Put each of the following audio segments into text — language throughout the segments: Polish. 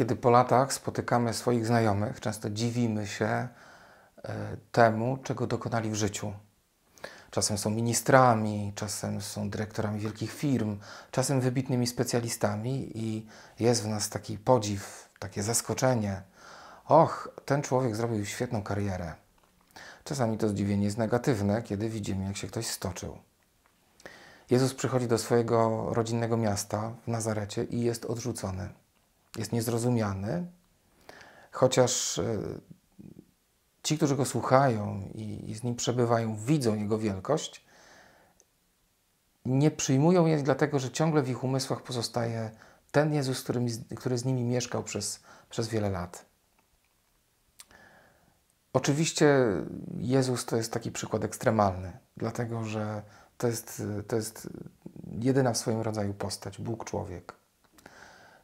kiedy po latach spotykamy swoich znajomych, często dziwimy się e, temu, czego dokonali w życiu. Czasem są ministrami, czasem są dyrektorami wielkich firm, czasem wybitnymi specjalistami, i jest w nas taki podziw, takie zaskoczenie. Och, ten człowiek zrobił świetną karierę. Czasami to zdziwienie jest negatywne, kiedy widzimy, jak się ktoś stoczył. Jezus przychodzi do swojego rodzinnego miasta w Nazarecie i jest odrzucony jest niezrozumiany, chociaż e, ci, którzy go słuchają i, z nim przebywają, widzą jego wielkość, nie przyjmują jej dlatego, że ciągle w ich umysłach pozostaje ten Jezus, który, który z nimi mieszkał przez, przez wiele lat. Oczywiście Jezus to jest taki przykład ekstremalny, dlatego że to jest, to jest jedyna w swoim rodzaju postać, Bóg człowiek.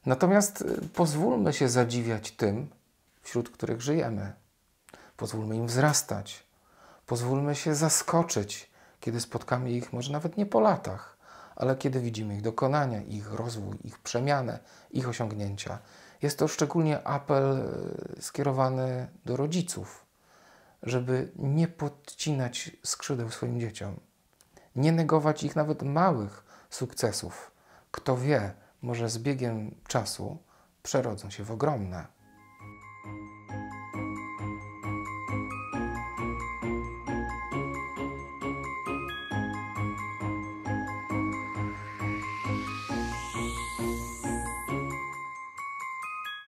Natomiast y, pozwólmy się zadziwiać tym, wśród których żyjemy. Pozwólmy im wzrastać. Pozwólmy się zaskoczyć, kiedy spotkamy ich może nawet nie po latach, ale kiedy widzimy ich dokonania, ich rozwój, ich przemianę, ich osiągnięcia. Jest to szczególnie apel y, skierowany do rodziców, żeby nie podcinać skrzydeł swoim dzieciom, nie negować ich nawet małych sukcesów. Kto wie, może z biegiem czasu przerodzą się w ogromne